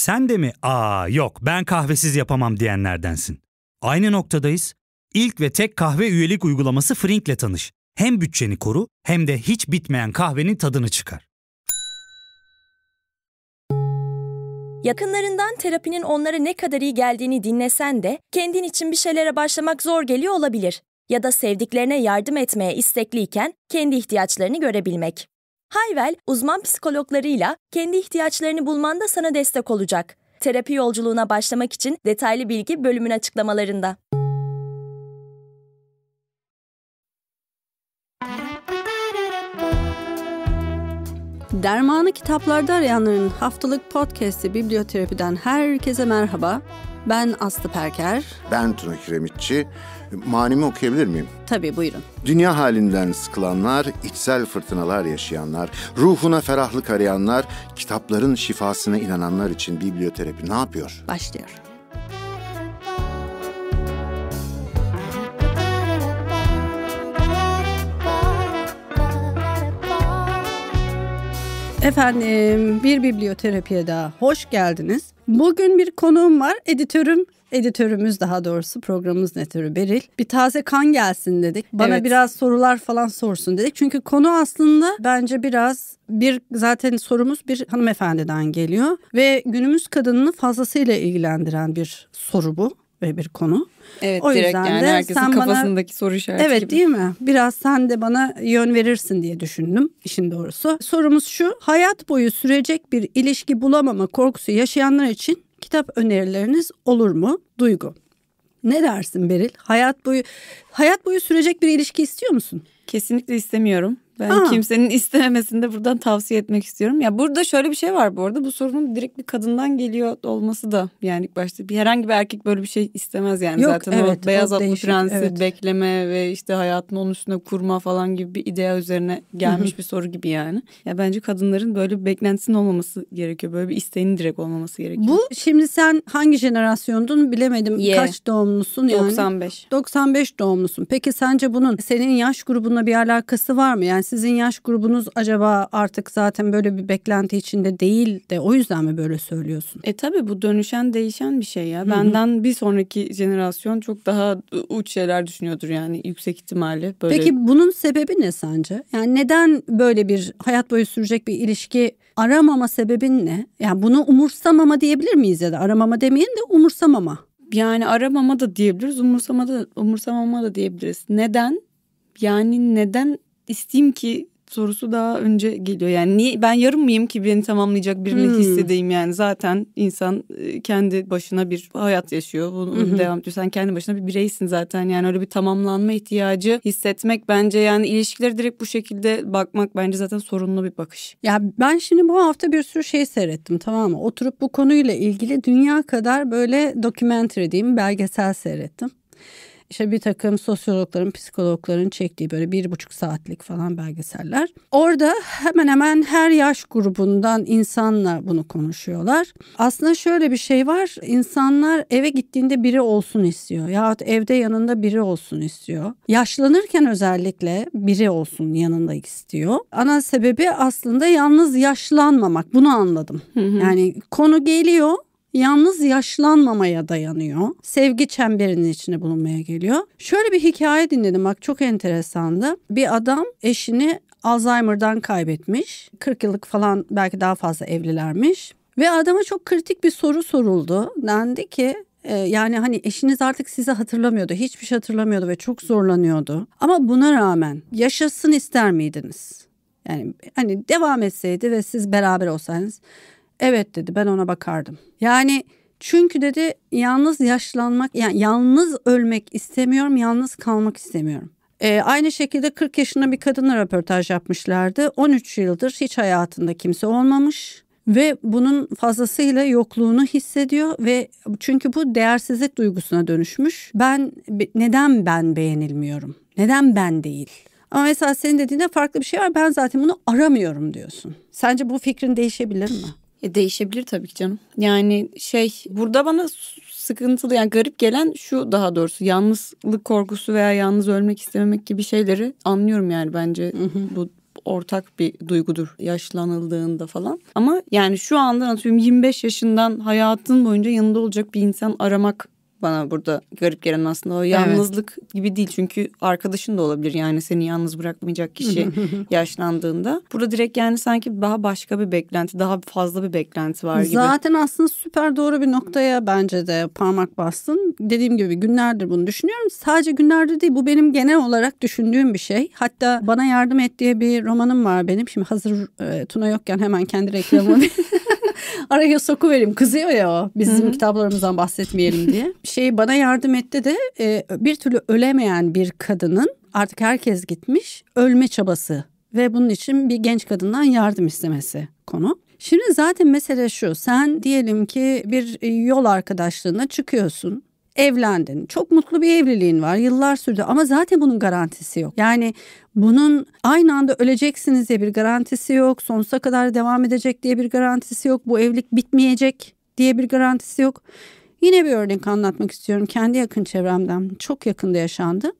Sen de mi aa yok ben kahvesiz yapamam diyenlerdensin. Aynı noktadayız. İlk ve tek kahve üyelik uygulaması Frink'le tanış. Hem bütçeni koru hem de hiç bitmeyen kahvenin tadını çıkar. Yakınlarından terapinin onlara ne kadar iyi geldiğini dinlesen de kendin için bir şeylere başlamak zor geliyor olabilir ya da sevdiklerine yardım etmeye istekliyken kendi ihtiyaçlarını görebilmek. Hayvel, uzman psikologlarıyla kendi ihtiyaçlarını bulmanda sana destek olacak. Terapi yolculuğuna başlamak için detaylı bilgi bölümün açıklamalarında. Dermanı kitaplarda arayanların haftalık podcast'i Biblioterapiden herkese merhaba. Ben Aslı Perker. Ben Tuna Kiremitçi. Manimi okuyabilir miyim? Tabii buyurun. Dünya halinden sıkılanlar, içsel fırtınalar yaşayanlar, ruhuna ferahlık arayanlar, kitapların şifasına inananlar için biblioterapi ne yapıyor? Başlıyor. Efendim bir biblioterapiye daha hoş geldiniz. Bugün bir konuğum var. Editörüm, editörümüz daha doğrusu programımız netörü Beril. Bir taze kan gelsin dedik. Bana evet. biraz sorular falan sorsun dedik. Çünkü konu aslında bence biraz bir zaten sorumuz bir hanımefendiden geliyor ve günümüz kadınını fazlasıyla ilgilendiren bir soru bu bir konu. Evet o direkt yüzden yani de herkesin sen kafasındaki bana, soru işareti Evet gibi. değil mi? Biraz sen de bana yön verirsin diye düşündüm işin doğrusu. Sorumuz şu hayat boyu sürecek bir ilişki bulamama korkusu yaşayanlar için kitap önerileriniz olur mu? Duygu. Ne dersin Beril? Hayat boyu hayat boyu sürecek bir ilişki istiyor musun? Kesinlikle istemiyorum. Ben Aa. kimsenin istememesini de buradan tavsiye etmek istiyorum. Ya burada şöyle bir şey var bu arada. Bu sorunun direkt bir kadından geliyor olması da yani ilk başta bir herhangi bir erkek böyle bir şey istemez yani Yok, zaten evet, o beyaz atlı prensi evet. bekleme ve işte hayatını onun üstüne kurma falan gibi bir idea üzerine gelmiş bir soru gibi yani. Ya bence kadınların böyle bir beklentisinin olmaması gerekiyor. Böyle bir isteğinin direkt olmaması gerekiyor. Bu şimdi sen hangi jenerasyondun bilemedim. Ye. Kaç doğumlusun yani? 95. 95 doğumlusun. Peki sence bunun senin yaş grubunla bir alakası var mı? Yani sizin yaş grubunuz acaba artık zaten böyle bir beklenti içinde değil de o yüzden mi böyle söylüyorsun? E tabii bu dönüşen değişen bir şey ya. Hı-hı. Benden bir sonraki jenerasyon çok daha uç şeyler düşünüyordur yani yüksek ihtimalle. Böyle... Peki bunun sebebi ne sence? Yani neden böyle bir hayat boyu sürecek bir ilişki aramama sebebin ne? Yani bunu umursamama diyebilir miyiz ya da aramama demeyin de umursamama. Yani aramama da diyebiliriz, umursamama da, umursamama da diyebiliriz. Neden? Yani neden isteyeyim ki sorusu daha önce geliyor. Yani niye ben yarım mıyım ki beni tamamlayacak birini hmm. hissedeyim yani. Zaten insan e, kendi başına bir hayat yaşıyor. Bunu hmm. devam ediyor. Sen kendi başına bir bireysin zaten. Yani öyle bir tamamlanma ihtiyacı hissetmek bence yani ilişkileri direkt bu şekilde bakmak bence zaten sorunlu bir bakış. Ya ben şimdi bu hafta bir sürü şey seyrettim tamam mı? Oturup bu konuyla ilgili dünya kadar böyle dokumenter diyeyim belgesel seyrettim işte bir takım sosyologların, psikologların çektiği böyle bir buçuk saatlik falan belgeseller. Orada hemen hemen her yaş grubundan insanla bunu konuşuyorlar. Aslında şöyle bir şey var. İnsanlar eve gittiğinde biri olsun istiyor. Yahut evde yanında biri olsun istiyor. Yaşlanırken özellikle biri olsun yanında istiyor. Ana sebebi aslında yalnız yaşlanmamak. Bunu anladım. Hı hı. Yani konu geliyor yalnız yaşlanmamaya dayanıyor. Sevgi çemberinin içine bulunmaya geliyor. Şöyle bir hikaye dinledim bak çok enteresandı. Bir adam eşini Alzheimer'dan kaybetmiş. 40 yıllık falan belki daha fazla evlilermiş. Ve adama çok kritik bir soru soruldu. Dendi ki e, yani hani eşiniz artık sizi hatırlamıyordu. Hiçbir şey hatırlamıyordu ve çok zorlanıyordu. Ama buna rağmen yaşasın ister miydiniz? Yani hani devam etseydi ve siz beraber olsaydınız Evet dedi ben ona bakardım. Yani çünkü dedi yalnız yaşlanmak yani yalnız ölmek istemiyorum yalnız kalmak istemiyorum. Ee, aynı şekilde 40 yaşında bir kadınla röportaj yapmışlardı. 13 yıldır hiç hayatında kimse olmamış ve bunun fazlasıyla yokluğunu hissediyor ve çünkü bu değersizlik duygusuna dönüşmüş. Ben neden ben beğenilmiyorum? Neden ben değil? Ama mesela senin dediğinde farklı bir şey var. Ben zaten bunu aramıyorum diyorsun. Sence bu fikrin değişebilir mi? E değişebilir tabii ki canım. Yani şey burada bana sıkıntılı yani garip gelen şu daha doğrusu yalnızlık korkusu veya yalnız ölmek istememek gibi şeyleri anlıyorum yani bence bu ortak bir duygudur yaşlanıldığında falan. Ama yani şu andan atıyorum 25 yaşından hayatın boyunca yanında olacak bir insan aramak bana burada garip gelen aslında o yalnızlık evet. gibi değil. Çünkü arkadaşın da olabilir yani seni yalnız bırakmayacak kişi yaşlandığında. Burada direkt yani sanki daha başka bir beklenti, daha fazla bir beklenti var gibi. Zaten aslında süper doğru bir noktaya bence de parmak bastın. Dediğim gibi günlerdir bunu düşünüyorum. Sadece günlerdir değil bu benim genel olarak düşündüğüm bir şey. Hatta Bana Yardım ettiği bir romanım var benim. Şimdi hazır e, Tuna yokken hemen kendi reklamını araya soku verim kızıyor ya o bizim Hı-hı. kitaplarımızdan bahsetmeyelim diye. Şey bana yardım etti de e, bir türlü ölemeyen bir kadının artık herkes gitmiş ölme çabası ve bunun için bir genç kadından yardım istemesi konu. Şimdi zaten mesele şu sen diyelim ki bir yol arkadaşlığına çıkıyorsun evlendin. Çok mutlu bir evliliğin var. Yıllar sürdü ama zaten bunun garantisi yok. Yani bunun aynı anda öleceksiniz diye bir garantisi yok. Sonsuza kadar devam edecek diye bir garantisi yok. Bu evlilik bitmeyecek diye bir garantisi yok. Yine bir örnek anlatmak istiyorum kendi yakın çevremden. Çok yakında yaşandı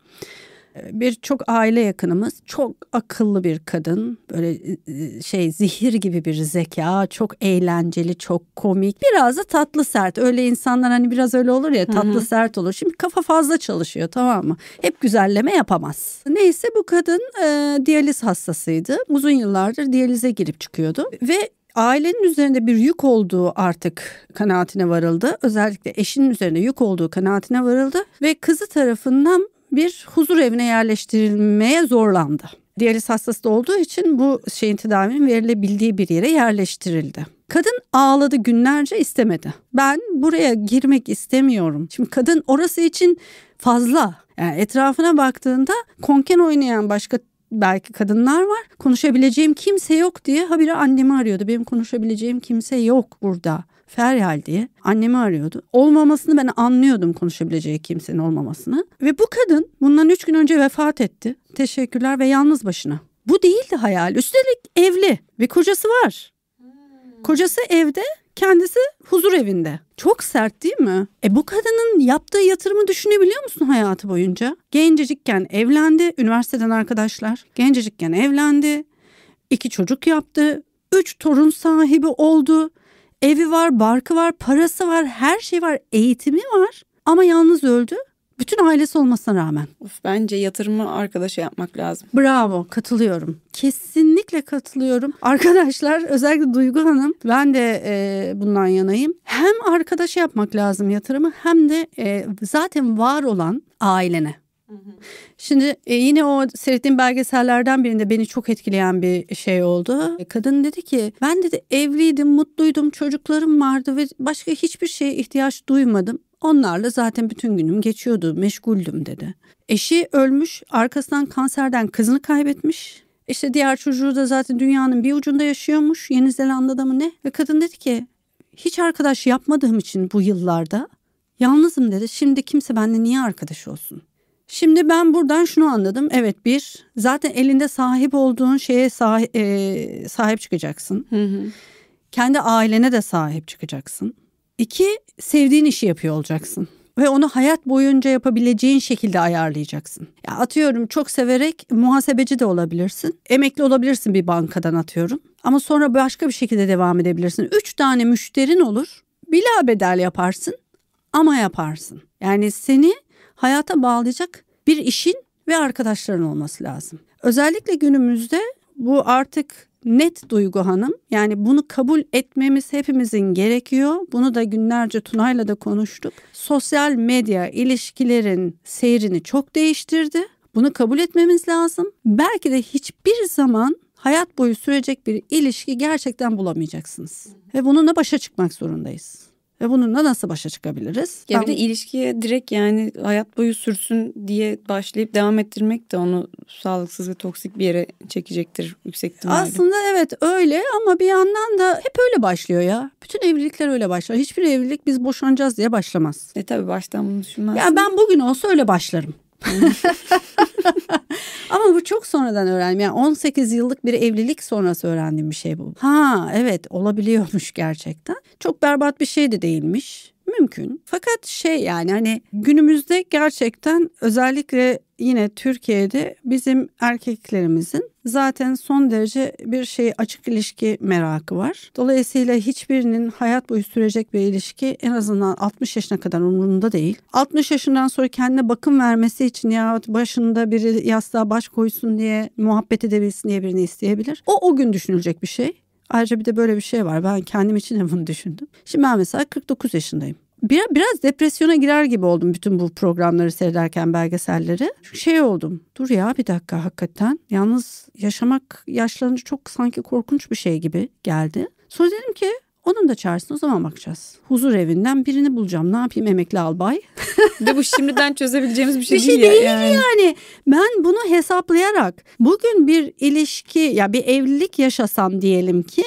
bir çok aile yakınımız çok akıllı bir kadın. Böyle e, e, şey zehir gibi bir zeka, çok eğlenceli, çok komik. Biraz da tatlı sert. Öyle insanlar hani biraz öyle olur ya tatlı Hı-hı. sert olur. Şimdi kafa fazla çalışıyor tamam mı? Hep güzelleme yapamaz. Neyse bu kadın e, diyaliz hastasıydı. Uzun yıllardır diyalize girip çıkıyordu ve ailenin üzerinde bir yük olduğu artık kanaatine varıldı. Özellikle eşinin üzerine yük olduğu kanaatine varıldı ve kızı tarafından bir huzur evine yerleştirilmeye zorlandı. Diyaliz hastası da olduğu için bu şeyin tedavinin verilebildiği bir yere yerleştirildi. Kadın ağladı günlerce istemedi. Ben buraya girmek istemiyorum. Şimdi kadın orası için fazla. Yani etrafına baktığında konken oynayan başka belki kadınlar var. Konuşabileceğim kimse yok diye habire annemi arıyordu. Benim konuşabileceğim kimse yok burada Feryal diye annemi arıyordu. Olmamasını ben anlıyordum konuşabileceği kimsenin olmamasını. Ve bu kadın bundan üç gün önce vefat etti. Teşekkürler ve yalnız başına. Bu değildi hayal. Üstelik evli ve kocası var. Hmm. Kocası evde, kendisi huzur evinde. Çok sert değil mi? E bu kadının yaptığı yatırımı düşünebiliyor musun hayatı boyunca? Gencecikken evlendi, üniversiteden arkadaşlar. Gencecikken evlendi, İki çocuk yaptı, üç torun sahibi oldu. Evi var, barkı var, parası var, her şey var, eğitimi var ama yalnız öldü. Bütün ailesi olmasına rağmen. Of bence yatırımı arkadaşa yapmak lazım. Bravo katılıyorum. Kesinlikle katılıyorum. Arkadaşlar özellikle Duygu Hanım ben de e, bundan yanayım. Hem arkadaşa yapmak lazım yatırımı hem de e, zaten var olan ailene. Şimdi e, yine o seyrettiğim belgesellerden birinde beni çok etkileyen bir şey oldu. E, kadın dedi ki ben dedi evliydim, mutluydum, çocuklarım vardı ve başka hiçbir şeye ihtiyaç duymadım. Onlarla zaten bütün günüm geçiyordu, meşguldüm dedi. Eşi ölmüş, arkasından kanserden kızını kaybetmiş. İşte diğer çocuğu da zaten dünyanın bir ucunda yaşıyormuş. Yeni Zelanda'da mı ne? Ve kadın dedi ki hiç arkadaş yapmadığım için bu yıllarda yalnızım dedi. Şimdi kimse benimle niye arkadaş olsun? Şimdi ben buradan şunu anladım. Evet bir zaten elinde sahip olduğun şeye sahip, e, sahip çıkacaksın. Hı hı. Kendi ailene de sahip çıkacaksın. İki sevdiğin işi yapıyor olacaksın ve onu hayat boyunca yapabileceğin şekilde ayarlayacaksın. Ya atıyorum çok severek muhasebeci de olabilirsin. Emekli olabilirsin bir bankadan atıyorum. Ama sonra başka bir şekilde devam edebilirsin. Üç tane müşterin olur. Bila bedel yaparsın ama yaparsın. Yani seni hayata bağlayacak bir işin ve arkadaşların olması lazım. Özellikle günümüzde bu artık net duygu hanım. Yani bunu kabul etmemiz hepimizin gerekiyor. Bunu da günlerce Tunay'la da konuştuk. Sosyal medya ilişkilerin seyrini çok değiştirdi. Bunu kabul etmemiz lazım. Belki de hiçbir zaman hayat boyu sürecek bir ilişki gerçekten bulamayacaksınız. Ve bununla başa çıkmak zorundayız ve bununla nasıl başa çıkabiliriz? Ya ben... bir de ilişkiye direkt yani hayat boyu sürsün diye başlayıp devam ettirmek de onu sağlıksız ve toksik bir yere çekecektir yüksek ihtimalle. Aslında evet öyle ama bir yandan da hep öyle başlıyor ya. Bütün evlilikler öyle başlar. Hiçbir evlilik biz boşanacağız diye başlamaz. E tabii baştan bunu düşünmezsin. Ya ben bugün olsa öyle başlarım. Ama bu çok sonradan öğrendim. Yani 18 yıllık bir evlilik sonrası öğrendiğim bir şey bu. Ha evet olabiliyormuş gerçekten. Çok berbat bir şey de değilmiş mümkün. Fakat şey yani hani günümüzde gerçekten özellikle yine Türkiye'de bizim erkeklerimizin zaten son derece bir şey açık ilişki merakı var. Dolayısıyla hiçbirinin hayat boyu sürecek bir ilişki en azından 60 yaşına kadar umurunda değil. 60 yaşından sonra kendine bakım vermesi için ya başında biri yastığa baş koysun diye muhabbet edebilsin diye birini isteyebilir. O o gün düşünülecek bir şey. Ayrıca bir de böyle bir şey var. Ben kendim için de bunu düşündüm. Şimdi ben mesela 49 yaşındayım. Biraz, biraz depresyona girer gibi oldum bütün bu programları seyrederken belgeselleri. Çünkü şey oldum. Dur ya bir dakika hakikaten. Yalnız yaşamak yaşlanınca çok sanki korkunç bir şey gibi geldi. Sonra dedim ki onun da çaresine o zaman bakacağız. Huzur evinden birini bulacağım. Ne yapayım emekli albay? de bu şimdiden çözebileceğimiz bir şey, bir şey değil, değil yani. yani. Ben bunu hesaplayarak bugün bir ilişki ya bir evlilik yaşasam diyelim ki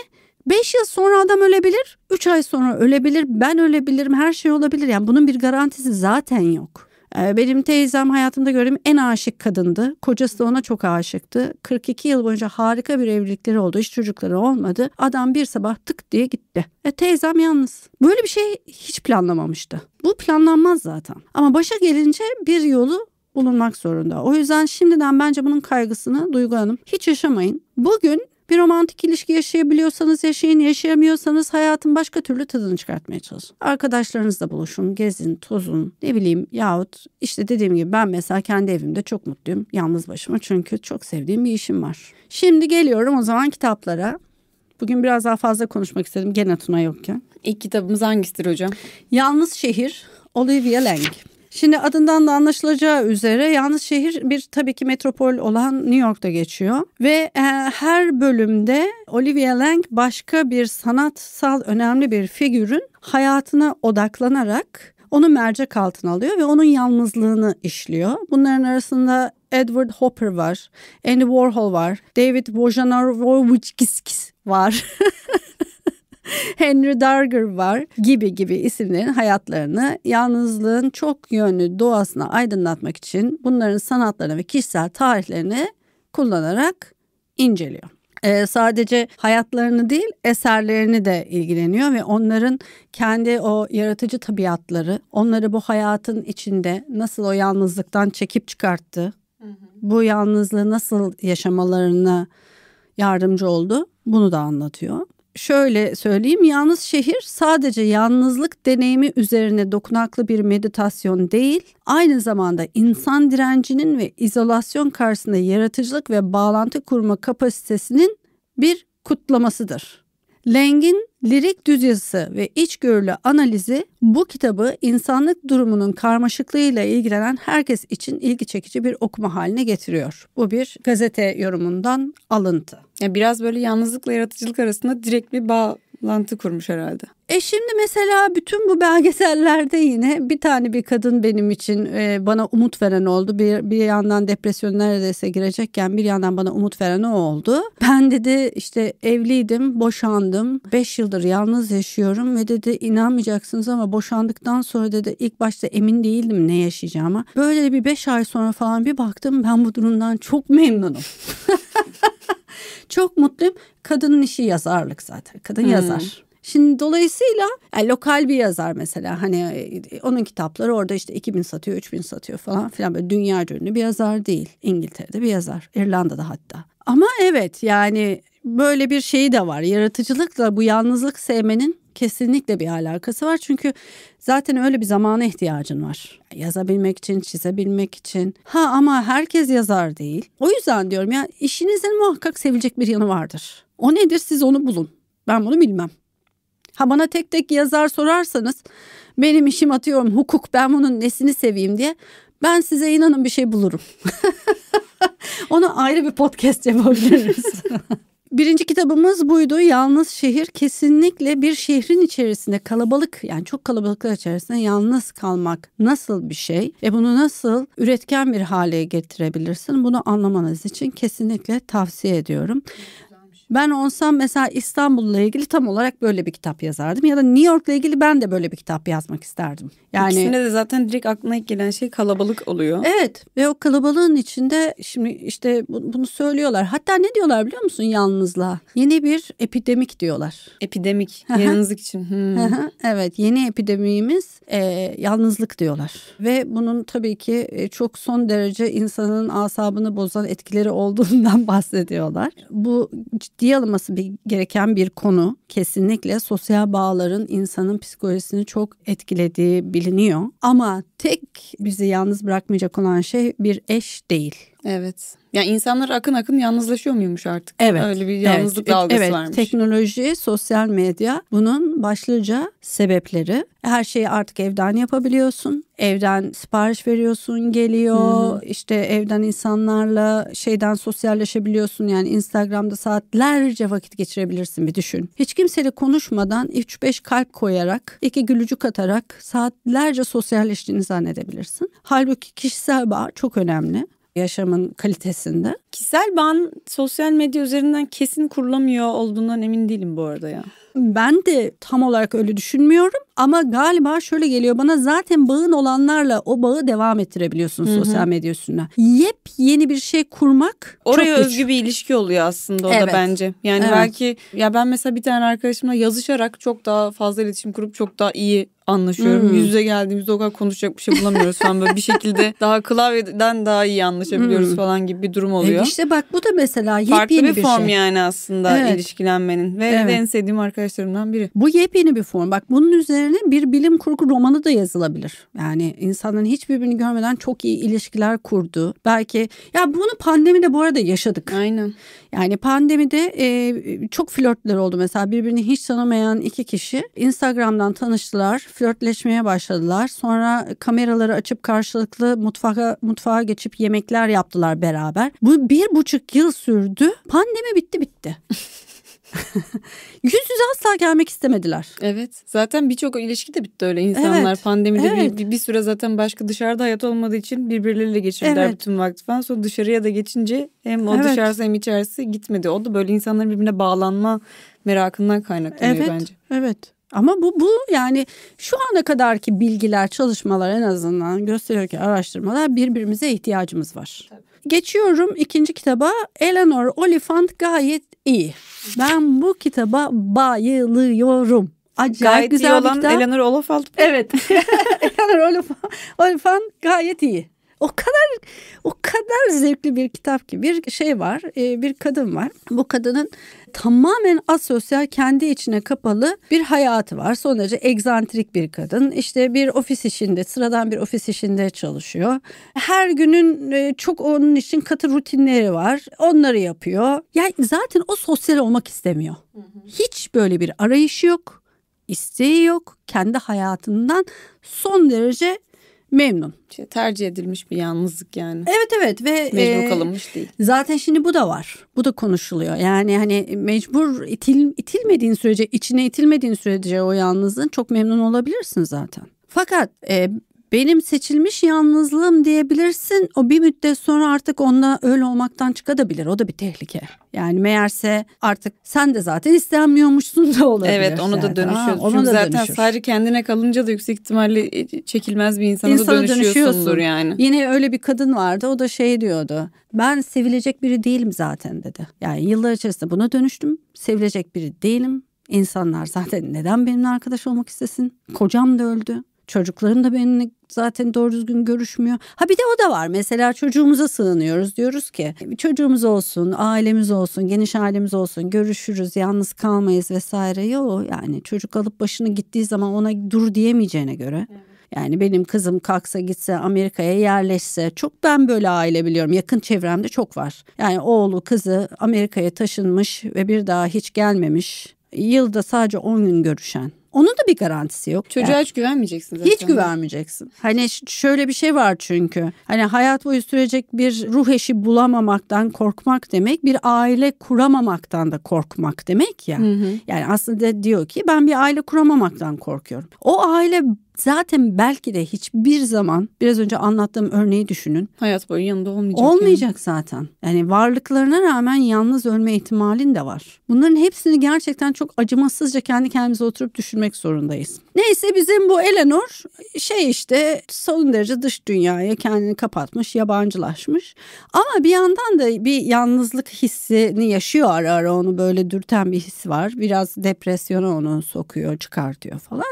5 yıl sonra adam ölebilir, 3 ay sonra ölebilir, ben ölebilirim, her şey olabilir. Yani bunun bir garantisi zaten yok. Ee, benim teyzem hayatımda gördüğüm en aşık kadındı. Kocası da ona çok aşıktı. 42 yıl boyunca harika bir evlilikleri oldu. Hiç çocukları olmadı. Adam bir sabah tık diye gitti. E, teyzem yalnız. Böyle bir şey hiç planlamamıştı. Bu planlanmaz zaten. Ama başa gelince bir yolu bulunmak zorunda. O yüzden şimdiden bence bunun kaygısını Duygu Hanım hiç yaşamayın. Bugün bir romantik ilişki yaşayabiliyorsanız yaşayın, yaşayamıyorsanız hayatın başka türlü tadını çıkartmaya çalışın. Arkadaşlarınızla buluşun, gezin, tozun, ne bileyim yahut işte dediğim gibi ben mesela kendi evimde çok mutluyum yalnız başıma çünkü çok sevdiğim bir işim var. Şimdi geliyorum o zaman kitaplara. Bugün biraz daha fazla konuşmak istedim gene Tuna yokken. İlk kitabımız hangisidir hocam? Yalnız Şehir, Olivia Lang. Şimdi adından da anlaşılacağı üzere yalnız şehir bir tabii ki metropol olan New York'ta geçiyor ve e, her bölümde Olivia Lang başka bir sanatsal önemli bir figürün hayatına odaklanarak onu mercek altına alıyor ve onun yalnızlığını işliyor. Bunların arasında Edward Hopper var, Andy Warhol var, David Wojnarowski var. Henry Darger var gibi gibi isimlerin hayatlarını yalnızlığın çok yönlü doğasına aydınlatmak için bunların sanatlarını ve kişisel tarihlerini kullanarak inceliyor e, sadece hayatlarını değil eserlerini de ilgileniyor ve onların kendi o yaratıcı tabiatları onları bu hayatın içinde nasıl o yalnızlıktan çekip çıkarttı bu yalnızlığı nasıl yaşamalarına yardımcı oldu bunu da anlatıyor şöyle söyleyeyim yalnız şehir sadece yalnızlık deneyimi üzerine dokunaklı bir meditasyon değil aynı zamanda insan direncinin ve izolasyon karşısında yaratıcılık ve bağlantı kurma kapasitesinin bir kutlamasıdır. Leng'in Lirik düz yazısı ve içgörülü analizi bu kitabı insanlık durumunun karmaşıklığıyla ilgilenen herkes için ilgi çekici bir okuma haline getiriyor. Bu bir gazete yorumundan alıntı. Ya biraz böyle yalnızlıkla yaratıcılık arasında direkt bir bağ lantı kurmuş herhalde. E şimdi mesela bütün bu belgesellerde yine bir tane bir kadın benim için e, bana umut veren oldu. Bir, bir yandan depresyon neredeyse girecekken bir yandan bana umut veren o oldu. Ben dedi işte evliydim, boşandım. beş yıldır yalnız yaşıyorum ve dedi inanmayacaksınız ama boşandıktan sonra dedi ilk başta emin değildim ne yaşayacağıma. Böyle bir beş ay sonra falan bir baktım ben bu durumdan çok memnunum. Çok mutluyum. Kadının işi yazarlık zaten. Kadın hmm. yazar. Şimdi dolayısıyla yani lokal bir yazar mesela hani e, onun kitapları orada işte 2000 satıyor 3000 satıyor falan filan böyle dünya ünlü bir yazar değil. İngiltere'de bir yazar İrlanda'da hatta. Ama evet yani böyle bir şeyi de var yaratıcılıkla bu yalnızlık sevmenin kesinlikle bir alakası var. Çünkü zaten öyle bir zamana ihtiyacın var. Yazabilmek için, çizebilmek için. Ha ama herkes yazar değil. O yüzden diyorum ya işinizin muhakkak sevecek bir yanı vardır. O nedir siz onu bulun. Ben bunu bilmem. Ha bana tek tek yazar sorarsanız benim işim atıyorum hukuk ben bunun nesini seveyim diye ben size inanın bir şey bulurum. Onu ayrı bir podcast yapabiliriz. birinci kitabımız buydu. Yalnız şehir kesinlikle bir şehrin içerisinde kalabalık yani çok kalabalıklar içerisinde yalnız kalmak nasıl bir şey? E bunu nasıl üretken bir hale getirebilirsin? Bunu anlamanız için kesinlikle tavsiye ediyorum. Ben olsam mesela İstanbul'la ilgili tam olarak böyle bir kitap yazardım. Ya da New York'la ilgili ben de böyle bir kitap yazmak isterdim. Yani, İkisine de zaten direkt aklına ilk gelen şey kalabalık oluyor. Evet ve o kalabalığın içinde şimdi işte bunu söylüyorlar. Hatta ne diyorlar biliyor musun yalnızlığa? Yeni bir epidemik diyorlar. Epidemik yalnızlık için. Hmm. evet yeni epidemimiz e, yalnızlık diyorlar. Ve bunun tabii ki e, çok son derece insanın asabını bozan etkileri olduğundan bahsediyorlar. Bu ciddi ciddiye alınması bir, gereken bir konu. Kesinlikle sosyal bağların insanın psikolojisini çok etkilediği biliniyor. Ama tek bizi yalnız bırakmayacak olan şey bir eş değil Evet. Yani insanlar akın akın yalnızlaşıyor muymuş artık? Evet. Öyle bir yalnızlık e, evet. dalgası evet. varmış. Teknoloji, sosyal medya bunun başlıca sebepleri. Her şeyi artık evden yapabiliyorsun. Evden sipariş veriyorsun, geliyor. Hmm. İşte evden insanlarla şeyden sosyalleşebiliyorsun. Yani Instagram'da saatlerce vakit geçirebilirsin bir düşün. Hiç kimseyle konuşmadan 3-5 kalp koyarak, iki gülücük atarak saatlerce sosyalleştiğini zannedebilirsin. Halbuki kişisel bağ çok önemli yaşamın kalitesinde. Kişisel ban sosyal medya üzerinden kesin kurulamıyor olduğundan emin değilim bu arada ya. Ben de tam olarak öyle düşünmüyorum ama galiba şöyle geliyor bana zaten bağın olanlarla o bağı devam ettirebiliyorsun Hı-hı. sosyal medya üstünden. yeni bir şey kurmak Oraya çok özgü güç. bir ilişki oluyor aslında o evet. da bence. Yani evet. belki ya ben mesela bir tane arkadaşımla yazışarak çok daha fazla iletişim kurup çok daha iyi anlaşıyorum. Hmm. Yüz yüze geldiğimizde o kadar konuşacak bir şey bulamıyoruz falan böyle bir şekilde daha klavyeden daha iyi anlaşabiliyoruz hmm. falan gibi bir durum e oluyor. E işte bak bu da mesela yepyeni Farklı bir, bir form şey. yani aslında evet. ilişkilenmenin ve evet. en sevdiğim arkadaş arkadaşlarımdan biri. Bu yepyeni bir form. Bak bunun üzerine bir bilim kurgu romanı da yazılabilir. Yani insanların hiçbirbirini görmeden çok iyi ilişkiler kurdu. Belki ya bunu pandemide bu arada yaşadık. Aynen. Yani pandemide e, çok flörtler oldu mesela birbirini hiç tanımayan iki kişi Instagram'dan tanıştılar, flörtleşmeye başladılar. Sonra kameraları açıp karşılıklı mutfağa mutfağa geçip yemekler yaptılar beraber. Bu bir buçuk yıl sürdü. Pandemi bitti bitti. Yüz yüze asla gelmek istemediler. Evet zaten birçok ilişki de bitti öyle insanlar evet, pandemide evet. Bir, bir süre zaten başka dışarıda hayat olmadığı için birbirleriyle geçirdiler evet. bütün vakti falan sonra dışarıya da geçince hem o evet. dışarısı hem içerisi gitmedi. O da böyle insanların birbirine bağlanma merakından kaynaklanıyor evet, bence. Evet ama bu, bu yani şu ana kadarki bilgiler çalışmalar en azından gösteriyor ki araştırmalar birbirimize ihtiyacımız var. Tabii geçiyorum ikinci kitaba. Eleanor Oliphant gayet iyi. Ben bu kitaba bayılıyorum. Acayip gayet güzel iyi olan kitap. Eleanor Oliphant. Evet. Eleanor Oliphant gayet iyi o kadar o kadar zevkli bir kitap ki bir şey var e, bir kadın var bu kadının tamamen asosyal kendi içine kapalı bir hayatı var son derece egzantrik bir kadın işte bir ofis işinde sıradan bir ofis işinde çalışıyor her günün e, çok onun için katı rutinleri var onları yapıyor yani zaten o sosyal olmak istemiyor hiç böyle bir arayışı yok isteği yok kendi hayatından son derece memnun. Şey, tercih edilmiş bir yalnızlık yani. Evet evet ve mecbur e, kalınmış değil. Zaten şimdi bu da var. Bu da konuşuluyor. Yani hani mecbur itil, itilmediğin sürece, içine itilmediğin sürece o yalnızlığın çok memnun olabilirsin zaten. Fakat e, benim seçilmiş yalnızlığım diyebilirsin. O bir müddet sonra artık onunla öyle olmaktan çıkabilir. O da bir tehlike. Yani meğerse artık sen de zaten istenmiyormuşsun da olabilir. Evet onu da dönüşüyorsun. Onu Çünkü da zaten dönüşür. sadece kendine kalınca da yüksek ihtimalle e, çekilmez bir insana, insana da dönüşüyorsun. yani. Yine öyle bir kadın vardı o da şey diyordu. Ben sevilecek biri değilim zaten dedi. Yani yıllar içerisinde buna dönüştüm. Sevilecek biri değilim. İnsanlar zaten neden benimle arkadaş olmak istesin? Kocam da öldü. Çocukların da benimle zaten doğru düzgün görüşmüyor. Ha bir de o da var. Mesela çocuğumuza sığınıyoruz. Diyoruz ki çocuğumuz olsun, ailemiz olsun, geniş ailemiz olsun, görüşürüz, yalnız kalmayız vesaire. Yok yani çocuk alıp başını gittiği zaman ona dur diyemeyeceğine göre. Evet. Yani benim kızım kalksa gitse Amerika'ya yerleşse çok ben böyle aile biliyorum yakın çevremde çok var. Yani oğlu kızı Amerika'ya taşınmış ve bir daha hiç gelmemiş. Yılda sadece 10 gün görüşen onun da bir garantisi yok. Çocuğa yani. hiç güvenmeyeceksin zaten. Hiç güvenmeyeceksin. Hani şöyle bir şey var çünkü. Hani hayat boyu sürecek bir ruh eşi bulamamaktan korkmak demek bir aile kuramamaktan da korkmak demek ya. Hı hı. Yani aslında diyor ki ben bir aile kuramamaktan korkuyorum. O aile zaten belki de hiçbir zaman biraz önce anlattığım örneği düşünün. Hayat boyu yanında olmayacak. Olmayacak yani. zaten. Yani varlıklarına rağmen yalnız ölme ihtimalin de var. Bunların hepsini gerçekten çok acımasızca kendi kendimize oturup düşünmek zorundayız. Neyse bizim bu Eleanor şey işte son derece dış dünyaya kendini kapatmış, yabancılaşmış. Ama bir yandan da bir yalnızlık hissini yaşıyor ara ara onu böyle dürten bir his var. Biraz depresyona onu sokuyor, çıkartıyor falan.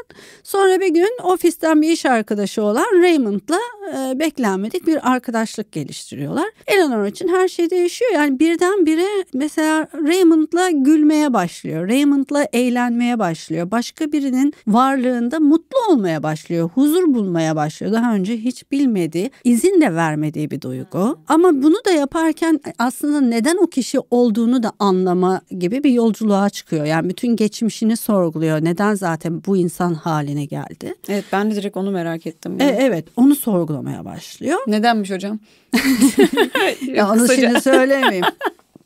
Sonra bir gün ofisten bir iş arkadaşı olan Raymond'la e, beklenmedik bir arkadaşlık geliştiriyorlar. Eleanor için her şey değişiyor. Yani birdenbire mesela Raymond'la gülmeye başlıyor. Raymond'la eğlenmeye başlıyor. Başka birinin varlığında mutlu olmaya başlıyor. Huzur bulmaya başlıyor. Daha önce hiç bilmediği, izin de vermediği bir duygu. Ama bunu da yaparken aslında neden o kişi olduğunu da anlama gibi bir yolculuğa çıkıyor. Yani bütün geçmişini sorguluyor. Neden zaten bu insan haline geldi? Evet. Evet ben de direkt onu merak ettim. E, evet onu sorgulamaya başlıyor. Nedenmiş hocam? ya onu şimdi söylemeyeyim.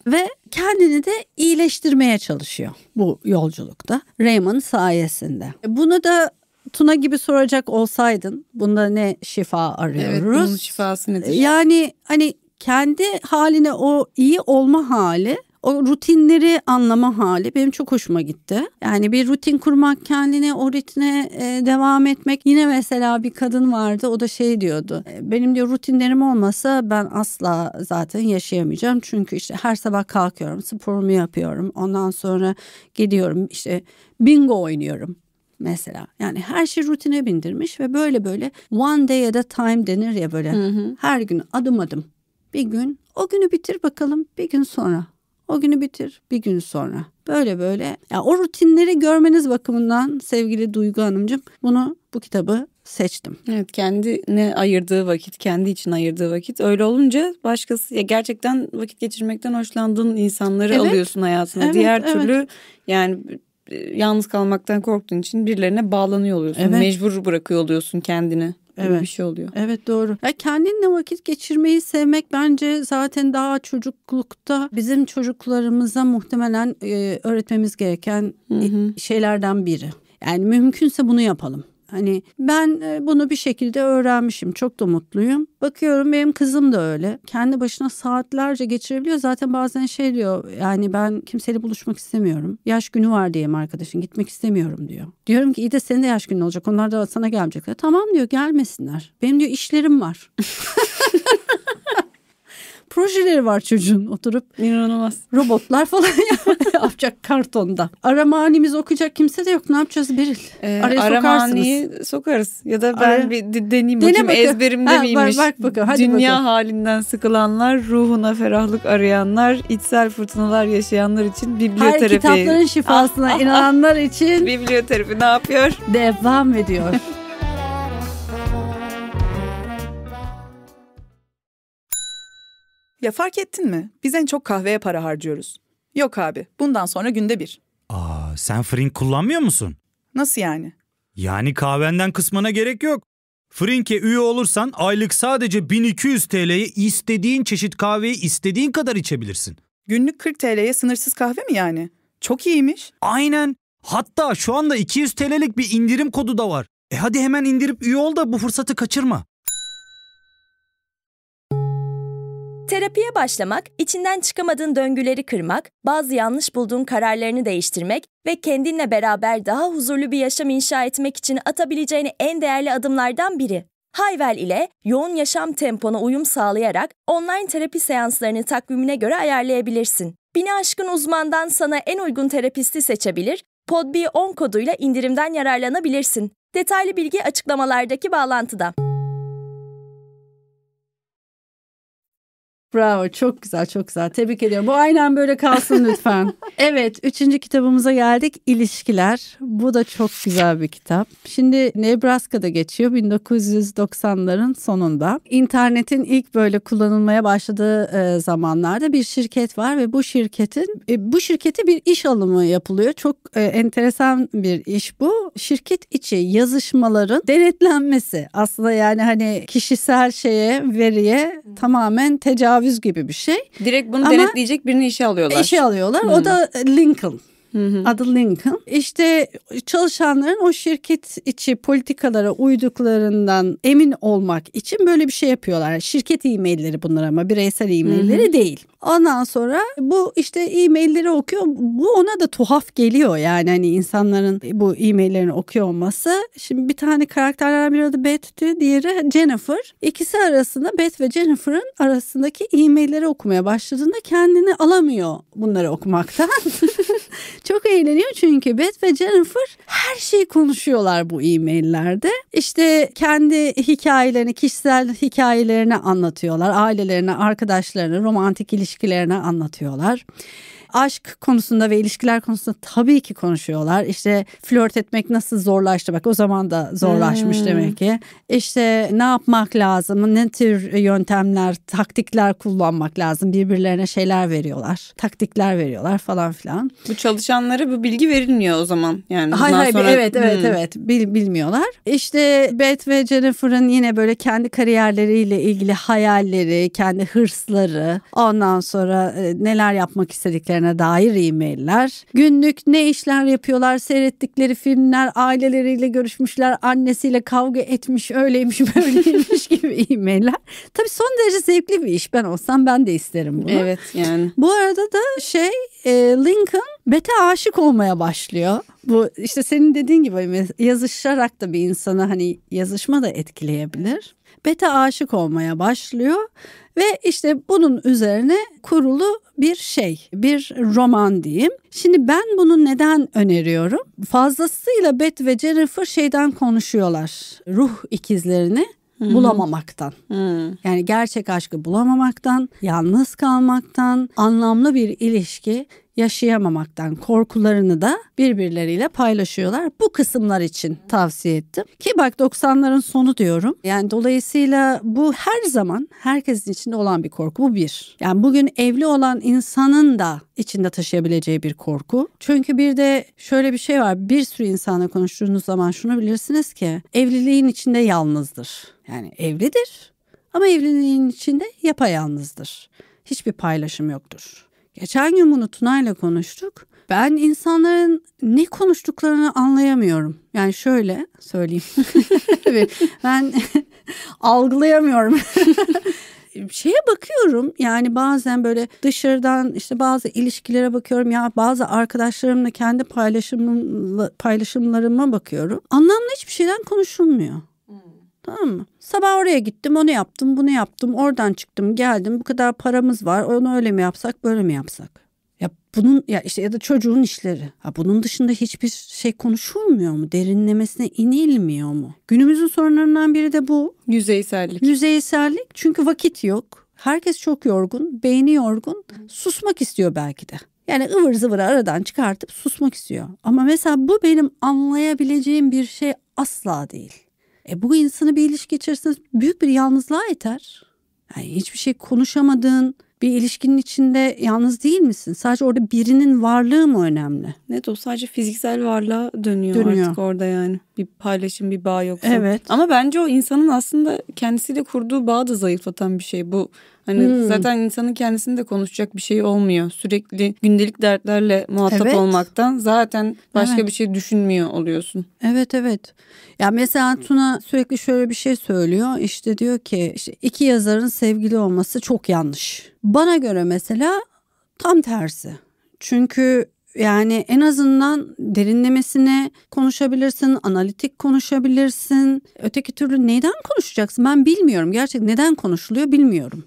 Ve kendini de iyileştirmeye çalışıyor bu yolculukta Raymond sayesinde. E, bunu da Tuna gibi soracak olsaydın bunda ne şifa arıyoruz? Evet bunun şifası nedir? Yani hani kendi haline o iyi olma hali o rutinleri anlama hali benim çok hoşuma gitti. Yani bir rutin kurmak kendine o ritme e, devam etmek. Yine mesela bir kadın vardı o da şey diyordu. E, benim diyor rutinlerim olmasa ben asla zaten yaşayamayacağım. Çünkü işte her sabah kalkıyorum sporumu yapıyorum. Ondan sonra gidiyorum işte bingo oynuyorum mesela. Yani her şey rutine bindirmiş ve böyle böyle one day at a time denir ya böyle. Hı hı. Her gün adım adım bir gün o günü bitir bakalım bir gün sonra o günü bitir bir gün sonra. Böyle böyle ya o rutinleri görmeniz bakımından sevgili Duygu Hanımcığım bunu bu kitabı seçtim. Evet kendine ayırdığı vakit, kendi için ayırdığı vakit öyle olunca başkası ya gerçekten vakit geçirmekten hoşlandığın insanları evet. alıyorsun hayatına. Evet, Diğer evet. türlü yani e, yalnız kalmaktan korktuğun için birilerine bağlanıyor oluyorsun. Evet. Mecbur bırakıyor oluyorsun kendini evet. bir şey oluyor. Evet doğru. Ya kendinle vakit geçirmeyi sevmek bence zaten daha çocuklukta bizim çocuklarımıza muhtemelen e, öğretmemiz gereken hı hı. şeylerden biri. Yani mümkünse bunu yapalım. Hani ben e, bunu bir şekilde öğrenmişim. Çok da mutluyum. Bakıyorum benim kızım da öyle. Kendi başına saatlerce geçirebiliyor. Zaten bazen şey diyor yani ben kimseyle buluşmak istemiyorum. Yaş günü var diyeyim arkadaşın gitmek istemiyorum diyor. Diyorum ki iyi de senin de yaş günü olacak. Onlar da sana gelmeyecekler. Tamam diyor gelmesinler. Benim diyor işlerim var. projeleri var çocuğun oturup. İnanılmaz. Robotlar falan yapacak kartonda. Arama halimizi okuyacak kimse de yok. Ne yapacağız Beril? Ee, Araya arama sokarız. Ya da ben Araya... bir deneyeyim Dene bakayım bakayım. ezberimde ha, miymiş? Bak, bak bakalım. Hadi Dünya bakalım. halinden sıkılanlar, ruhuna ferahlık arayanlar, içsel fırtınalar yaşayanlar için biblioterapi. Her kitapların şifasına ah, ah, ah. inananlar için. Biblioterapi ne yapıyor? Devam ediyor. Ya fark ettin mi? Biz en çok kahveye para harcıyoruz. Yok abi, bundan sonra günde bir. Aa, sen frink kullanmıyor musun? Nasıl yani? Yani kahvenden kısmına gerek yok. Frink'e üye olursan aylık sadece 1200 TL'ye istediğin çeşit kahveyi istediğin kadar içebilirsin. Günlük 40 TL'ye sınırsız kahve mi yani? Çok iyiymiş. Aynen. Hatta şu anda 200 TL'lik bir indirim kodu da var. E hadi hemen indirip üye ol da bu fırsatı kaçırma. Terapiye başlamak, içinden çıkamadığın döngüleri kırmak, bazı yanlış bulduğun kararlarını değiştirmek ve kendinle beraber daha huzurlu bir yaşam inşa etmek için atabileceğini en değerli adımlardan biri. Hayvel ile yoğun yaşam tempona uyum sağlayarak online terapi seanslarını takvimine göre ayarlayabilirsin. Bini aşkın uzmandan sana en uygun terapisti seçebilir, podb10 koduyla indirimden yararlanabilirsin. Detaylı bilgi açıklamalardaki bağlantıda. Bravo çok güzel çok güzel tebrik ediyorum. Bu aynen böyle kalsın lütfen. evet üçüncü kitabımıza geldik İlişkiler. Bu da çok güzel bir kitap. Şimdi Nebraska'da geçiyor 1990'ların sonunda. İnternetin ilk böyle kullanılmaya başladığı e, zamanlarda bir şirket var ve bu şirketin e, bu şirkete bir iş alımı yapılıyor. Çok e, enteresan bir iş bu. Şirket içi yazışmaların denetlenmesi aslında yani hani kişisel şeye veriye tamamen tecavüz taviz gibi bir şey. Direkt bunu Ama denetleyecek birini işe alıyorlar. İşe alıyorlar. Hmm. O da Lincoln. Hı Adı Lincoln. İşte çalışanların o şirket içi politikalara uyduklarından emin olmak için böyle bir şey yapıyorlar. şirket e-mailleri bunlar ama bireysel e-mailleri hı hı. değil. Ondan sonra bu işte e-mailleri okuyor. Bu ona da tuhaf geliyor yani hani insanların bu e-maillerini okuyor olması. Şimdi bir tane karakterler biri adı Beth'ti, diğeri Jennifer. İkisi arasında Beth ve Jennifer'ın arasındaki e-mailleri okumaya başladığında kendini alamıyor bunları okumaktan. Çok eğleniyor çünkü Beth ve Jennifer her şeyi konuşuyorlar bu e-maillerde. İşte kendi hikayelerini, kişisel hikayelerini anlatıyorlar. Ailelerine, arkadaşlarına, romantik ilişkilerine anlatıyorlar aşk konusunda ve ilişkiler konusunda tabii ki konuşuyorlar. İşte flört etmek nasıl zorlaştı bak o zaman da zorlaşmış hmm. demek ki. İşte ne yapmak lazım, ne tür yöntemler, taktikler kullanmak lazım. Birbirlerine şeyler veriyorlar, taktikler veriyorlar falan filan. Bu çalışanlara bu bilgi verilmiyor o zaman yani. hayır hayır sonra... evet evet hmm. evet bil, bilmiyorlar. İşte Beth ve Jennifer'ın yine böyle kendi kariyerleriyle ilgili hayalleri, kendi hırsları ondan sonra e, neler yapmak istediklerini ilişkilerine dair e-mailler, günlük ne işler yapıyorlar, seyrettikleri filmler, aileleriyle görüşmüşler, annesiyle kavga etmiş, öyleymiş, böyleymiş gibi e-mailler. Tabii son derece zevkli bir iş. Ben olsam ben de isterim bunu. Evet yani. Bu arada da şey e, Lincoln bete aşık olmaya başlıyor. Bu işte senin dediğin gibi hani yazışarak da bir insana hani yazışma da etkileyebilir. Bete aşık olmaya başlıyor ve işte bunun üzerine kurulu bir şey, bir roman diyeyim. Şimdi ben bunu neden öneriyorum? Fazlasıyla Beth ve Jennifer şeyden konuşuyorlar. Ruh ikizlerini Hı-hı. bulamamaktan. Hı-hı. Yani gerçek aşkı bulamamaktan, yalnız kalmaktan, anlamlı bir ilişki yaşayamamaktan korkularını da birbirleriyle paylaşıyorlar. Bu kısımlar için tavsiye ettim. Ki bak 90'ların sonu diyorum. Yani dolayısıyla bu her zaman herkesin içinde olan bir korku. Bu bir. Yani bugün evli olan insanın da içinde taşıyabileceği bir korku. Çünkü bir de şöyle bir şey var. Bir sürü insanla konuştuğunuz zaman şunu bilirsiniz ki evliliğin içinde yalnızdır. Yani evlidir ama evliliğin içinde yapayalnızdır. Hiçbir paylaşım yoktur. Geçen gün bunu Tuna'yla konuştuk. Ben insanların ne konuştuklarını anlayamıyorum. Yani şöyle söyleyeyim. ben algılayamıyorum. şeye bakıyorum yani bazen böyle dışarıdan işte bazı ilişkilere bakıyorum ya bazı arkadaşlarımla kendi paylaşımla, paylaşımlarıma bakıyorum. Anlamlı hiçbir şeyden konuşulmuyor. Hmm. Tamam mı? Sabah oraya gittim onu yaptım bunu yaptım oradan çıktım geldim bu kadar paramız var onu öyle mi yapsak böyle mi yapsak? Ya bunun ya işte ya da çocuğun işleri. Ha bunun dışında hiçbir şey konuşulmuyor mu? Derinlemesine inilmiyor mu? Günümüzün sorunlarından biri de bu. Yüzeysellik. Yüzeysellik. Çünkü vakit yok. Herkes çok yorgun, beyni yorgun. Susmak istiyor belki de. Yani ıvır zıvır aradan çıkartıp susmak istiyor. Ama mesela bu benim anlayabileceğim bir şey asla değil. E bu insanı bir ilişki içerisinde büyük bir yalnızlığa yeter. Yani hiçbir şey konuşamadığın bir ilişkinin içinde yalnız değil misin? Sadece orada birinin varlığı mı önemli? Evet o sadece fiziksel varlığa dönüyor, dönüyor. artık orada yani. Bir paylaşım bir bağ yoksa. Evet. Ama bence o insanın aslında kendisiyle kurduğu bağ da zayıflatan bir şey bu Hani hmm. zaten insanın kendisini de konuşacak bir şey olmuyor. Sürekli gündelik dertlerle muhatap evet. olmaktan zaten başka evet. bir şey düşünmüyor oluyorsun. Evet evet. Ya mesela Tuna sürekli şöyle bir şey söylüyor. İşte diyor ki işte iki yazarın sevgili olması çok yanlış. Bana göre mesela tam tersi. Çünkü yani en azından derinlemesine konuşabilirsin, analitik konuşabilirsin. Öteki türlü neden konuşacaksın ben bilmiyorum. Gerçek neden konuşuluyor bilmiyorum.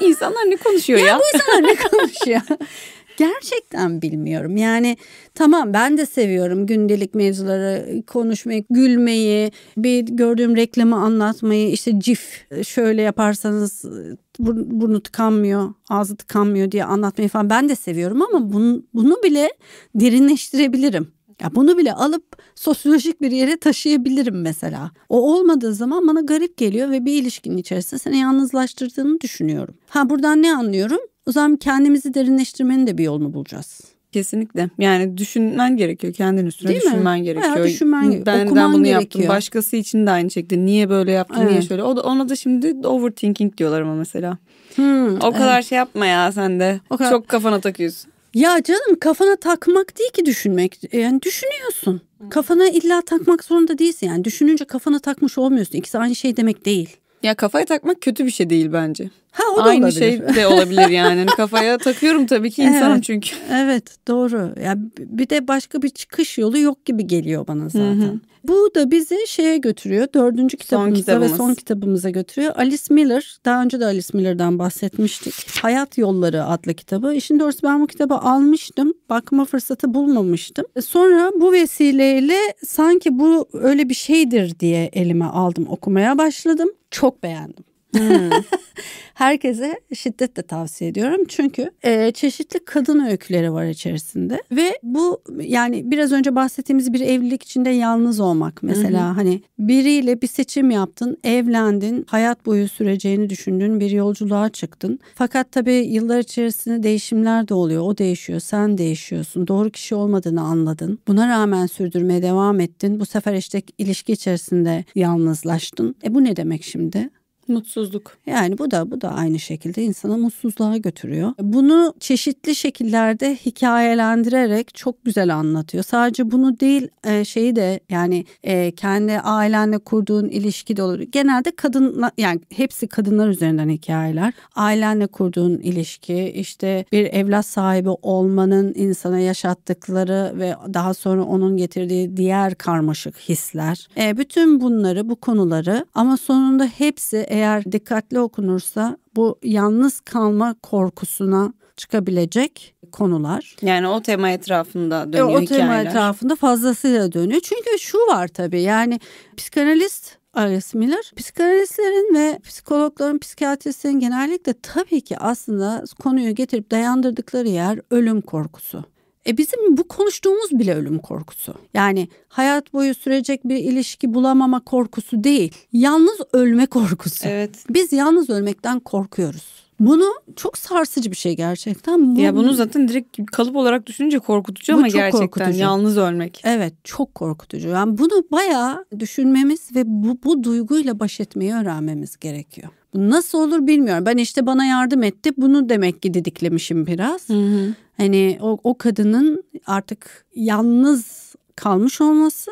İnsanlar ne konuşuyor ya? Ya bu insanlar ne konuşuyor? Gerçekten bilmiyorum. Yani tamam ben de seviyorum gündelik mevzuları konuşmayı, gülmeyi, bir gördüğüm reklamı anlatmayı. İşte cif şöyle yaparsanız e, burnu tıkanmıyor, ağzı tıkanmıyor diye anlatmayı falan ben de seviyorum ama bunu, bunu bile derinleştirebilirim. Ya bunu bile alıp sosyolojik bir yere taşıyabilirim mesela. O olmadığı zaman bana garip geliyor ve bir ilişkinin içerisinde seni yalnızlaştırdığını düşünüyorum. Ha buradan ne anlıyorum? O zaman kendimizi derinleştirmenin de bir yolunu bulacağız. Kesinlikle. Yani düşünmen gerekiyor. Kendin üstüne Değil düşünmen mi? gerekiyor. düşünmen, ben, okuman bunu gerekiyor. yaptım. Başkası için de aynı şekilde. Niye böyle yaptın? Evet. Niye şöyle? O da, ona da şimdi overthinking diyorlar ama mesela. Hmm, o kadar evet. şey yapma ya sen de. O kadar... Çok kafana takıyorsun. Ya canım kafana takmak değil ki düşünmek. E, yani düşünüyorsun. Kafana illa takmak zorunda değilsin. Yani düşününce kafana takmış olmuyorsun. İkisi aynı şey demek değil. Ya kafaya takmak kötü bir şey değil bence. Ha o da Aynı olabilir. şey de olabilir yani. Hani kafaya takıyorum tabii ki insanım evet, çünkü. Evet doğru. Ya bir de başka bir çıkış yolu yok gibi geliyor bana zaten. Hı hı. Bu da bizi şeye götürüyor. Dördüncü kitabımıza son ve son kitabımıza götürüyor. Alice Miller, daha önce de Alice Miller'dan bahsetmiştik. Hayat Yolları adlı kitabı. İşin e, doğrusu ben bu kitabı almıştım. Bakma fırsatı bulmamıştım. E, sonra bu vesileyle sanki bu öyle bir şeydir diye elime aldım. Okumaya başladım. Çok beğendim. Hmm. Herkese şiddetle tavsiye ediyorum. Çünkü e, çeşitli kadın öyküleri var içerisinde. Ve bu yani biraz önce bahsettiğimiz bir evlilik içinde yalnız olmak mesela. hı Hani biriyle bir seçim yaptın, evlendin, hayat boyu süreceğini düşündün bir yolculuğa çıktın. Fakat tabii yıllar içerisinde değişimler de oluyor. O değişiyor, sen değişiyorsun. Doğru kişi olmadığını anladın. Buna rağmen sürdürmeye devam ettin. Bu sefer işte ilişki içerisinde yalnızlaştın. E bu ne demek şimdi? Mutsuzluk. Yani bu da bu da aynı şekilde insana mutsuzluğa götürüyor. Bunu çeşitli şekillerde hikayelendirerek çok güzel anlatıyor. Sadece bunu değil e, şeyi de yani e, kendi ailenle kurduğun ilişki de olur. Genelde kadın yani hepsi kadınlar üzerinden hikayeler. Ailenle kurduğun ilişki işte bir evlat sahibi olmanın insana yaşattıkları ve daha sonra onun getirdiği diğer karmaşık hisler. E, bütün bunları bu konuları ama sonunda hepsi eğer dikkatli okunursa bu yalnız kalma korkusuna çıkabilecek konular. Yani o tema etrafında dönüyor e, o hikayeler. O tema etrafında fazlasıyla dönüyor. Çünkü şu var tabii yani psikanalist Ares Miller. Psikanalistlerin ve psikologların, psikiyatristlerin genellikle tabii ki aslında konuyu getirip dayandırdıkları yer ölüm korkusu. E bizim bu konuştuğumuz bile ölüm korkusu. Yani hayat boyu sürecek bir ilişki bulamama korkusu değil. Yalnız ölme korkusu. Evet. Biz yalnız ölmekten korkuyoruz. Bunu çok sarsıcı bir şey gerçekten. Bu, ya bunu zaten direkt kalıp olarak düşününce korkutucu ama gerçekten korkutucu. yalnız ölmek. Evet çok korkutucu. Yani bunu bayağı düşünmemiz ve bu, bu duyguyla baş etmeyi öğrenmemiz gerekiyor. Bu nasıl olur bilmiyorum. Ben işte bana yardım etti bunu demek ki didiklemişim biraz. Hı hı. Hani o, o kadının artık yalnız kalmış olması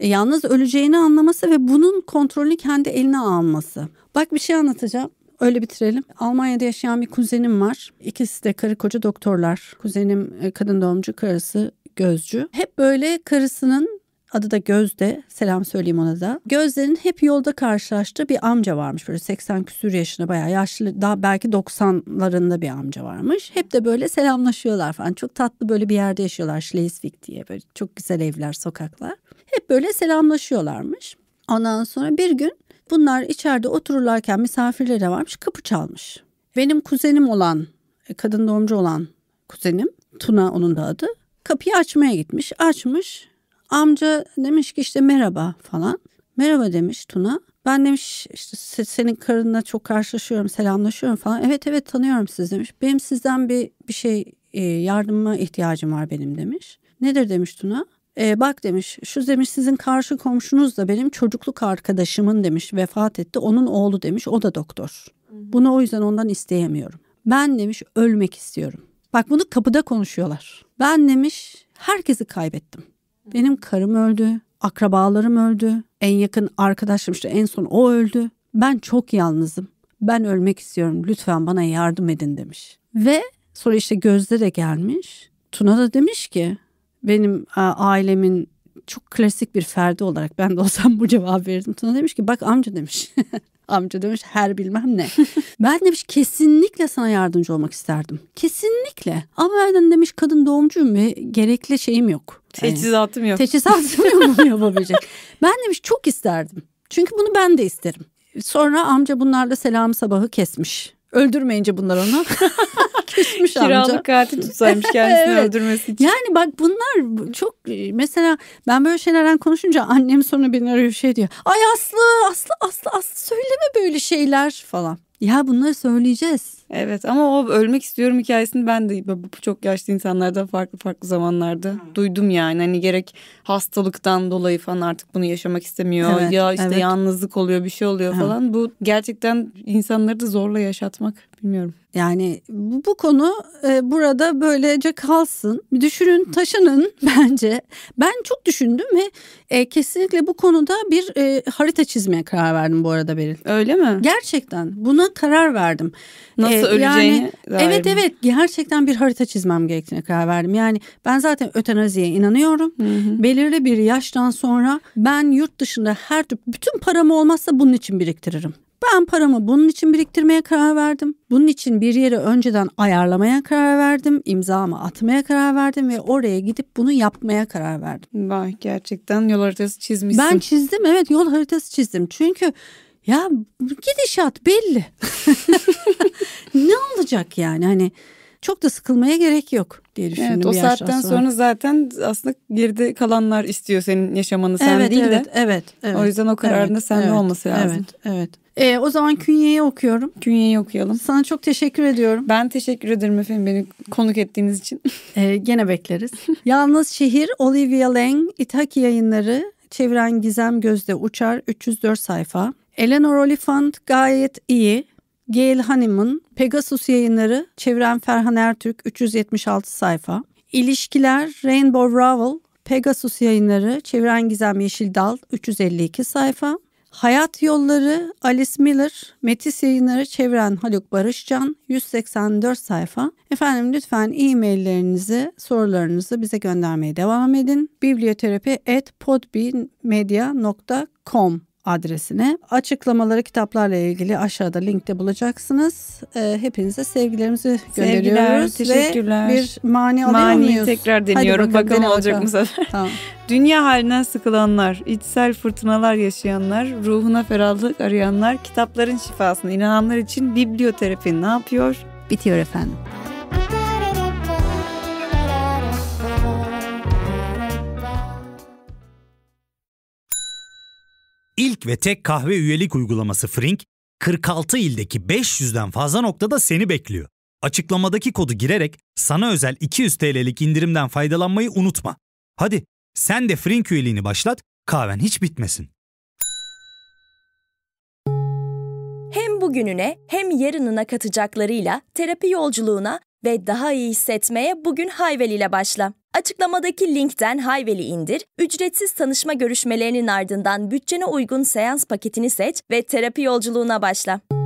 e, yalnız öleceğini anlaması ve bunun kontrolü kendi eline alması. Bak bir şey anlatacağım. Öyle bitirelim. Almanya'da yaşayan bir kuzenim var. İkisi de karı koca doktorlar. Kuzenim e, kadın doğumcu, karısı gözcü. Hep böyle karısının adı da Gözde selam söyleyeyim ona da. Gözde'nin hep yolda karşılaştığı bir amca varmış böyle 80 küsür yaşında bayağı yaşlı daha belki 90'larında bir amca varmış. Hep de böyle selamlaşıyorlar falan çok tatlı böyle bir yerde yaşıyorlar Schleswig diye böyle çok güzel evler sokaklar. Hep böyle selamlaşıyorlarmış. Ondan sonra bir gün Bunlar içeride otururlarken misafirlere varmış kapı çalmış. Benim kuzenim olan e, kadın doğumcu olan kuzenim Tuna onun da adı kapıyı açmaya gitmiş açmış amca demiş ki işte merhaba falan merhaba demiş Tuna ben demiş işte senin karınla çok karşılaşıyorum selamlaşıyorum falan evet evet tanıyorum sizi demiş benim sizden bir bir şey e, yardıma ihtiyacım var benim demiş nedir demiş Tuna e, bak demiş şu demiş sizin karşı komşunuz da benim çocukluk arkadaşımın demiş vefat etti. Onun oğlu demiş o da doktor. Bunu o yüzden ondan isteyemiyorum. Ben demiş ölmek istiyorum. Bak bunu kapıda konuşuyorlar. Ben demiş herkesi kaybettim. Benim karım öldü, akrabalarım öldü, en yakın arkadaşım işte en son o öldü. Ben çok yalnızım. Ben ölmek istiyorum. Lütfen bana yardım edin demiş. Ve sonra işte Gözde de gelmiş. Tuna da demiş ki benim ailemin çok klasik bir ferdi olarak ben de olsam bu cevabı verirdim. Tuna demiş ki bak amca demiş. amca demiş her bilmem ne. ben demiş kesinlikle sana yardımcı olmak isterdim. Kesinlikle. Ama ben demiş kadın doğumcuyum ve gerekli şeyim yok. Teçhizatım yok. Teçhizatım yok bunu yapabilecek. ben demiş çok isterdim. Çünkü bunu ben de isterim. Sonra amca bunlarla selam sabahı kesmiş. Öldürmeyince bunlar onu küsmüş amca. Kiralık katil tutsaymış kendisini evet. öldürmesi için. Yani bak bunlar çok mesela ben böyle şeylerden konuşunca annem sonra beni arıyor şey diyor. Ay Aslı Aslı Aslı Aslı söyleme böyle şeyler falan. Ya bunları söyleyeceğiz. Evet ama o ölmek istiyorum hikayesini ben de çok yaşlı insanlardan farklı farklı zamanlarda hmm. duydum yani. Hani gerek hastalıktan dolayı falan artık bunu yaşamak istemiyor. Evet, ya işte evet. yalnızlık oluyor bir şey oluyor evet. falan. Bu gerçekten insanları da zorla yaşatmak Bilmiyorum. Yani bu, bu konu e, burada böylece kalsın. Düşünün, taşının bence. Ben çok düşündüm ve e, kesinlikle bu konuda bir e, harita çizmeye karar verdim bu arada Beril. Öyle mi? Gerçekten buna karar verdim. Nasıl e, öleceğini? Yani, evet mi? evet gerçekten bir harita çizmem gerektiğine karar verdim. Yani ben zaten ötenaziye inanıyorum. Hı hı. Belirli bir yaştan sonra ben yurt dışında her tür bütün paramı olmazsa bunun için biriktiririm. Ben paramı bunun için biriktirmeye karar verdim. Bunun için bir yere önceden ayarlamaya karar verdim. İmzamı atmaya karar verdim ve oraya gidip bunu yapmaya karar verdim. Vay gerçekten yol haritası çizmişsin. Ben çizdim evet yol haritası çizdim. Çünkü ya gidişat belli. ne olacak yani hani çok da sıkılmaya gerek yok diye düşündüm. Evet, o saatten sonra. sonra zaten aslında geride kalanlar istiyor senin yaşamanı sen evet, değil evet, de. Evet, evet. O yüzden o kararında evet, sende evet, olması lazım. Evet, evet. E, o zaman Künye'yi okuyorum. Künye'yi okuyalım. Sana çok teşekkür ediyorum. Ben teşekkür ederim efendim beni konuk ettiğiniz için. E, gene bekleriz. Yalnız Şehir, Olivia Lang, İthaki yayınları, çeviren Gizem Gözde Uçar, 304 sayfa. Eleanor Oliphant gayet iyi. Gail Hanım'ın Pegasus yayınları, çeviren Ferhan Ertürk, 376 sayfa. İlişkiler, Rainbow Rowell, Pegasus yayınları, çeviren Gizem Yeşildal, 352 sayfa. Hayat Yolları Alice Miller, Metis yayınları çeviren Haluk Barışcan 184 sayfa. Efendim lütfen e-maillerinizi, sorularınızı bize göndermeye devam edin. biblioterapi.podbeanmedia.com adresine. Açıklamaları kitaplarla ilgili aşağıda linkte bulacaksınız. Ee, hepinize sevgilerimizi Sevgiler, gönderiyoruz. teşekkürler. Ve bir mani mani tekrar deniyorum. Hadi bakalım, bakalım olacak mı sefer? Tamam. Dünya haline sıkılanlar, içsel fırtınalar yaşayanlar, ruhuna ferahlık arayanlar, kitapların şifasına inananlar için biblioterapi ne yapıyor? Bitiyor efendim. ilk ve tek kahve üyelik uygulaması Frink, 46 ildeki 500'den fazla noktada seni bekliyor. Açıklamadaki kodu girerek sana özel 200 TL'lik indirimden faydalanmayı unutma. Hadi sen de Frink üyeliğini başlat, kahven hiç bitmesin. Hem bugününe hem yarınına katacaklarıyla terapi yolculuğuna ve daha iyi hissetmeye bugün Hayveli ile başla. Açıklamadaki linkten Hayvel'i indir, ücretsiz tanışma görüşmelerinin ardından bütçene uygun seans paketini seç ve terapi yolculuğuna başla.